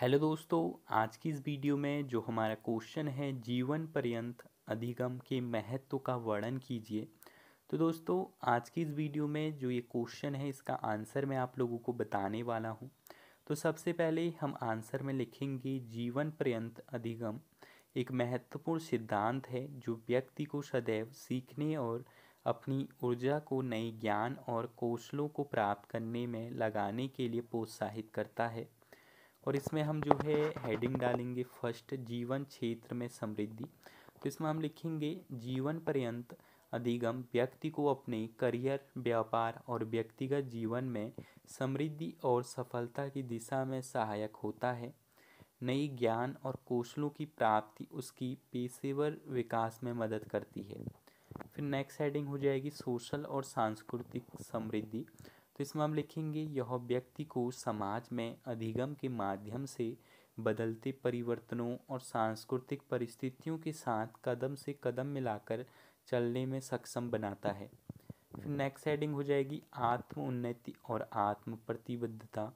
hello दोस्तों आज की इस वीडियो में जो हमारा क्वेश्चन है जीवन पर्यंत अधिगम के महत्व का वर्णन कीजिए तो दोस्तों आज की इस वीडियो में जो ये क्वेश्चन है इसका आंसर मैं आप लोगों को बताने वाला हूँ तो सबसे पहले हम आंसर में लिखेंगे जीवन पर्यंत अधिगम एक महत्वपूर्ण सिद्धांत है जो व्यक्ति को सदैव सीखने और अपनी ऊर्जा को नए ज्ञान और कौशलों को प्राप्त करने में लगाने के लिए प्रोत्साहित करता है और इसमें हम जो है हेडिंग डालेंगे फर्स्ट जीवन क्षेत्र में समृद्धि तो इसमें हम लिखेंगे जीवन पर्यंत अधिगम व्यक्ति को अपने करियर व्यापार और व्यक्तिगत जीवन में समृद्धि और सफलता की दिशा में सहायक होता है नई ज्ञान और कौशलों की प्राप्ति उसकी पेशेवर विकास में मदद करती है फिर नेक्स्ट हेडिंग हो जाएगी सोशल और सांस्कृतिक समृद्धि तो इसमें हम लिखेंगे यह व्यक्ति को समाज में अधिगम के माध्यम से बदलते परिवर्तनों और सांस्कृतिक परिस्थितियों के साथ कदम से कदम मिलाकर चलने में सक्षम बनाता है फिर नेक्स्ट हेडिंग हो जाएगी आत्म उन्नति और आत्म प्रतिबद्धता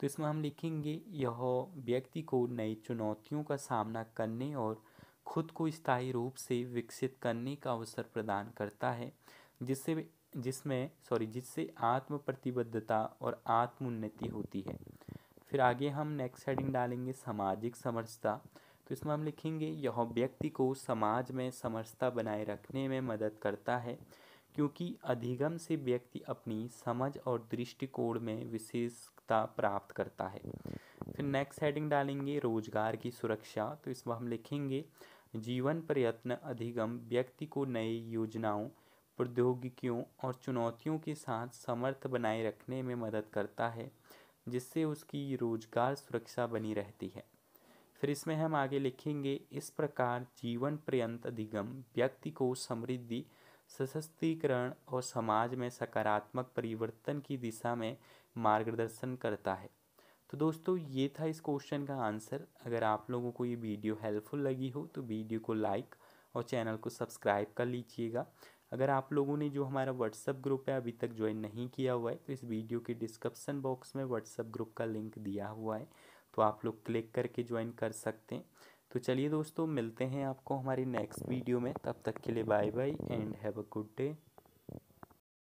तो इसमें हम लिखेंगे यह व्यक्ति को नई चुनौतियों का सामना करने और खुद को स्थायी रूप से विकसित करने का अवसर प्रदान करता है जिससे जिसमें सॉरी जिससे आत्म प्रतिबद्धता और आत्मोन्नति होती है फिर आगे हम नेक्स्ट हेडिंग डालेंगे सामाजिक समरसता तो इसमें हम लिखेंगे यह व्यक्ति को समाज में समरसता बनाए रखने में मदद करता है क्योंकि अधिगम से व्यक्ति अपनी समझ और दृष्टिकोण में विशेषता प्राप्त करता है फिर नेक्स्ट हेडिंग डालेंगे रोजगार की सुरक्षा तो इसमें हम लिखेंगे जीवन प्रयत्न अधिगम व्यक्ति को नई योजनाओं प्रौद्योगिकियों और चुनौतियों के साथ समर्थ बनाए रखने में मदद करता है जिससे उसकी रोजगार सुरक्षा बनी रहती है फिर इसमें हम आगे लिखेंगे इस प्रकार जीवन पर्यंत अधिगम व्यक्ति को समृद्धि सशक्तिकरण और समाज में सकारात्मक परिवर्तन की दिशा में मार्गदर्शन करता है तो दोस्तों ये था इस क्वेश्चन का आंसर अगर आप लोगों को ये वीडियो हेल्पफुल लगी हो तो वीडियो को लाइक और चैनल को सब्सक्राइब कर लीजिएगा अगर आप लोगों ने जो हमारा व्हाट्सअप ग्रुप है अभी तक ज्वाइन नहीं किया हुआ है तो इस वीडियो के डिस्क्रिप्सन बॉक्स में व्हाट्सअप ग्रुप का लिंक दिया हुआ है तो आप लोग क्लिक करके ज्वाइन कर सकते हैं तो चलिए दोस्तों मिलते हैं आपको हमारी नेक्स्ट वीडियो में तब तक के लिए bye bye and have a good day